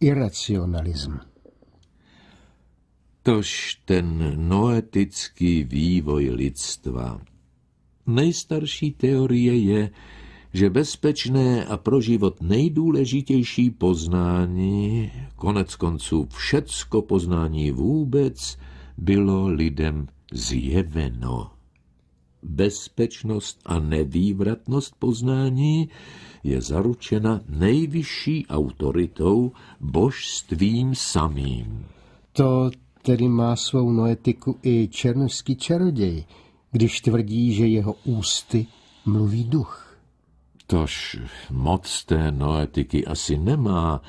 iracionalism. Tož ten noetický vývoj lidstva. Nejstarší teorie je, že bezpečné a pro život nejdůležitější poznání, konec konců všecko poznání vůbec, bylo lidem zjeveno bezpečnost a nevývratnost poznání je zaručena nejvyšší autoritou, božstvím samým. To tedy má svou noetiku i černovský čaroděj, když tvrdí, že jeho ústy mluví duch. Tož moc té noetiky asi nemá,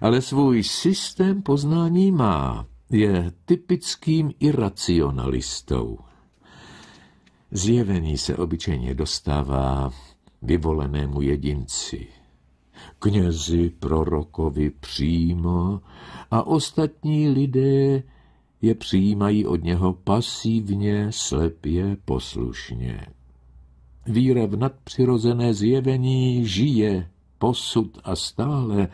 ale svůj systém poznání má. Je typickým iracionalistou. Zjevení se obyčejně dostává vyvolenému jedinci, knězi, prorokovi přímo a ostatní lidé je přijímají od něho pasívně, slepě, poslušně. Víra v nadpřirozené zjevení žije posud a stále.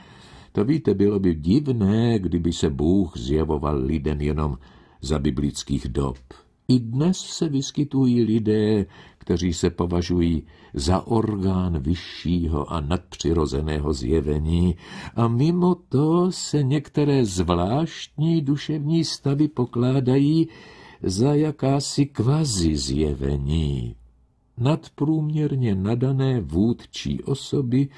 To víte, bylo by divné, kdyby se Bůh zjevoval lidem jenom za biblických dob. I dnes se vyskytují lidé, kteří se považují za orgán vyššího a nadpřirozeného zjevení a mimo to se některé zvláštní duševní stavy pokládají za jakási kvazi zjevení. Nadprůměrně nadané vůdčí osoby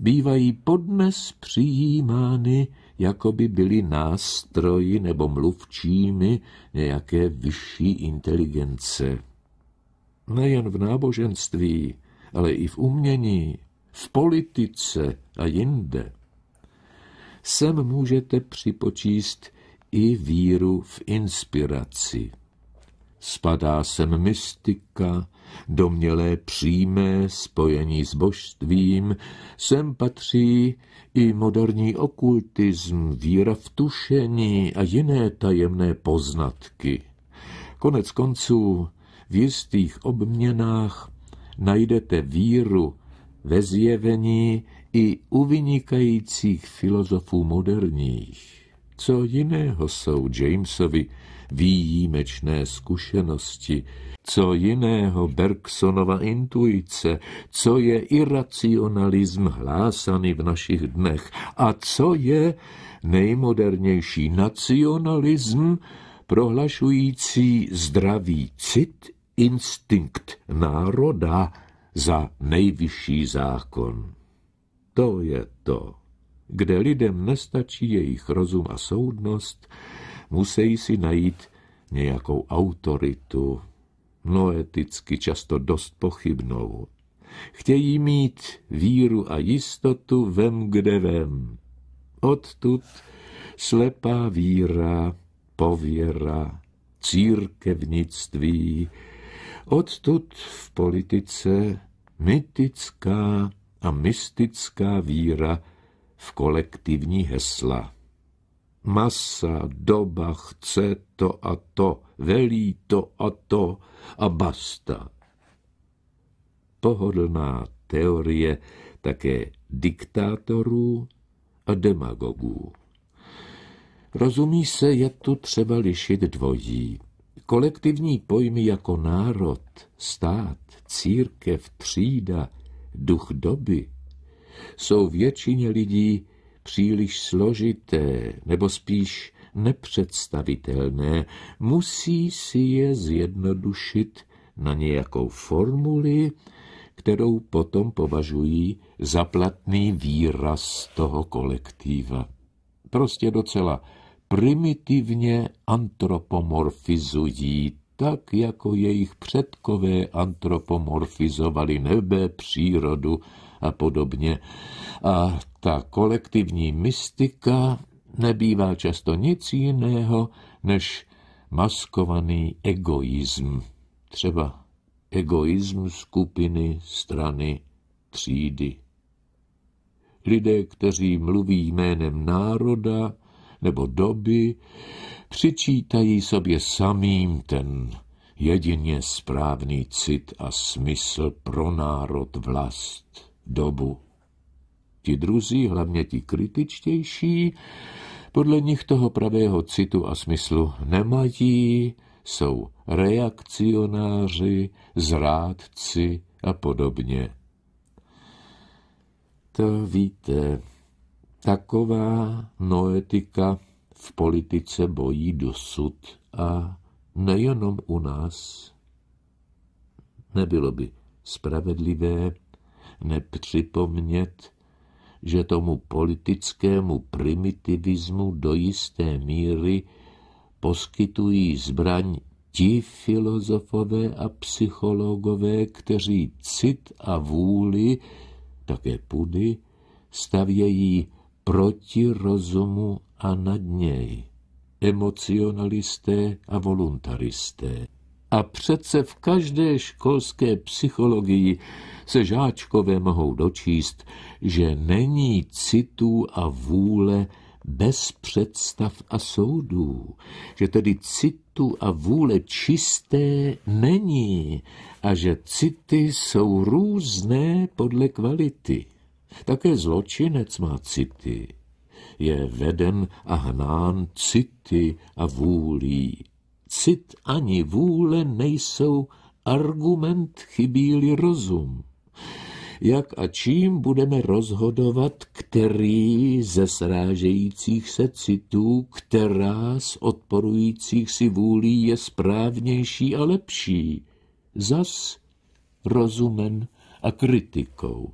bývají podnes přijímány jako by byli nástroji nebo mluvčími nějaké vyšší inteligence. Nejen v náboženství, ale i v umění, v politice a jinde. Sem můžete připočíst i víru v inspiraci spadá sem mystika, domělé přímé spojení s božstvím, sem patří i moderní okultism, víra v tušení a jiné tajemné poznatky. Konec konců v jistých obměnách najdete víru ve zjevení i u vynikajících filozofů moderních. Co jiného jsou Jamesovi výjimečné zkušenosti, co jiného Bergsonova intuice, co je iracionalism hlásaný v našich dnech a co je nejmodernější nacionalism prohlašující zdravý cit, instinkt národa za nejvyšší zákon. To je to, kde lidem nestačí jejich rozum a soudnost, musí si najít nějakou autoritu, no, eticky často dost pochybnou. Chtějí mít víru a jistotu vem kde vem. Odtud slepá víra, pověra, církevnictví, odtud v politice mytická a mystická víra v kolektivní hesla masa, doba chce to a to, velí to a to a basta. Pohodlná teorie také diktátorů a demagogů. Rozumí se, je tu třeba lišit dvojí. Kolektivní pojmy jako národ, stát, církev, třída, duch doby jsou většině lidí příliš složité, nebo spíš nepředstavitelné, musí si je zjednodušit na nějakou formuli, kterou potom považují za platný výraz toho kolektiva. Prostě docela primitivně antropomorfizují tak jako jejich předkové antropomorfizovali nebe, přírodu a podobně. A ta kolektivní mystika nebývá často nic jiného než maskovaný egoism. Třeba egoism skupiny, strany, třídy. Lidé, kteří mluví jménem národa, nebo doby, přičítají sobě samým ten jedině správný cit a smysl pro národ, vlast, dobu. Ti druzí, hlavně ti kritičtější, podle nich toho pravého citu a smyslu nemají, jsou reakcionáři, zrádci a podobně. To víte, Taková noetika v politice bojí dosud a nejenom u nás. Nebylo by spravedlivé nepřipomnět, že tomu politickému primitivismu do jisté míry poskytují zbraň ti filozofové a psychologové, kteří cit a vůli, také pudy, stavějí proti rozumu a nad něj, emocionalisté a voluntaristé. A přece v každé školské psychologii se žáčkové mohou dočíst, že není citů a vůle bez představ a soudů, že tedy citu a vůle čisté není a že city jsou různé podle kvality. Také zločinec má city. Je veden a hnán city a vůlí. Cit ani vůle nejsou argument, chybí rozum. Jak a čím budeme rozhodovat, který ze srážejících se citů, která z odporujících si vůlí je správnější a lepší? Zas rozumen a kritikou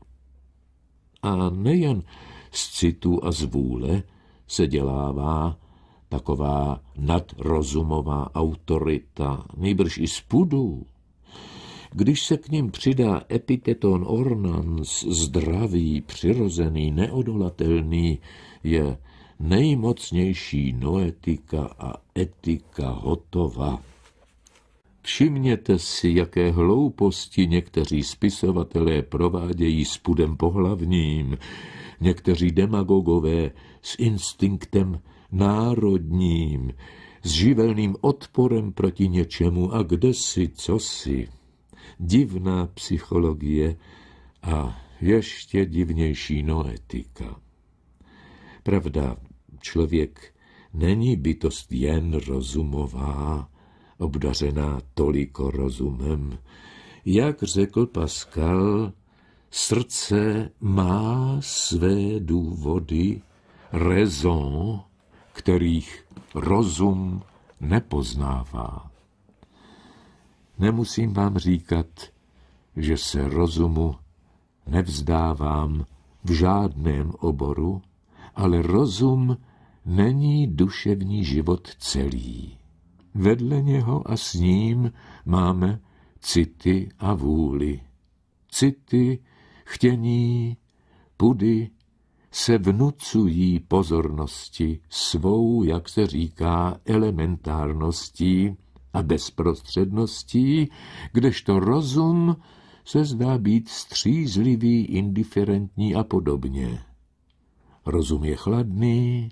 a nejen z citu a z vůle se dělává taková nadrozumová autorita, nejbrž i pudu. Když se k ním přidá epiteton ornans, zdravý, přirozený, neodolatelný, je nejmocnější noetika a etika hotová. Všimněte si, jaké hlouposti někteří spisovatelé provádějí s pudem pohlavním, někteří demagogové s instinktem národním, s živelným odporem proti něčemu a kde si, co si. Divná psychologie a ještě divnější noetika. Pravda, člověk není bytost jen rozumová, obdařená toliko rozumem. Jak řekl Pascal, srdce má své důvody, rezon, kterých rozum nepoznává. Nemusím vám říkat, že se rozumu nevzdávám v žádném oboru, ale rozum není duševní život celý. Vedle něho a s ním máme city a vůli. City, chtění, pudy se vnucují pozornosti svou, jak se říká, elementárností a bezprostředností, kdežto rozum se zdá být střízlivý, indiferentní a podobně. Rozum je chladný,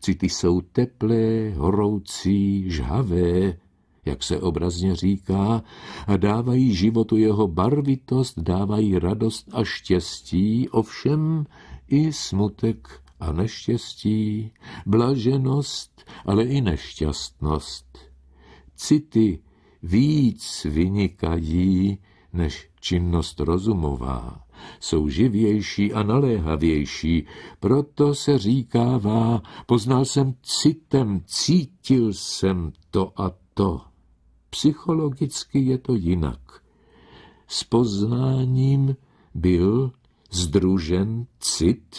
City jsou teplé, horoucí, žhavé, jak se obrazně říká, a dávají životu jeho barvitost, dávají radost a štěstí, ovšem i smutek a neštěstí, blaženost, ale i nešťastnost. City víc vynikají než činnost rozumová jsou živější a naléhavější, proto se říkává, poznal jsem citem, cítil jsem to a to. Psychologicky je to jinak. S poznáním byl združen cit,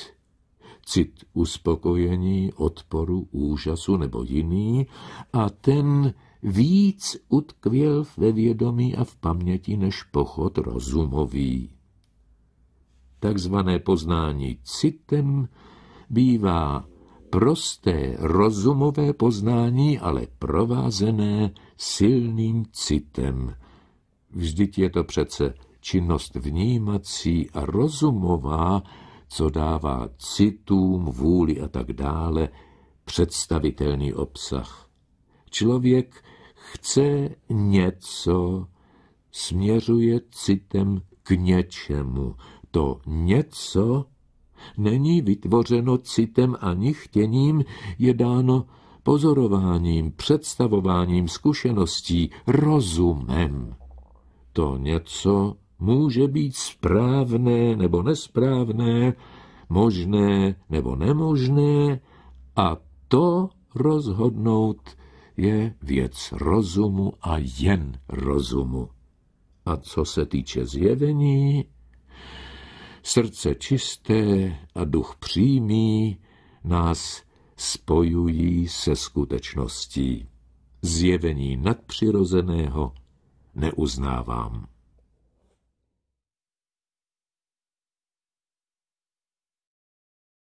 cit uspokojení, odporu, úžasu nebo jiný, a ten víc utkvěl ve vědomí a v paměti než pochod rozumový takzvané poznání citem bývá prosté rozumové poznání, ale provázené silným citem. Vždyť je to přece činnost vnímací a rozumová, co dává citům, vůli a tak dále představitelný obsah. Člověk chce něco, směřuje citem k něčemu, to něco není vytvořeno citem ani chtěním, je dáno pozorováním, představováním, zkušeností, rozumem. To něco může být správné nebo nesprávné, možné nebo nemožné a to rozhodnout je věc rozumu a jen rozumu. A co se týče zjevení, Srdce čisté a duch přímý nás spojují se skutečností. Zjevení nadpřirozeného neuznávám.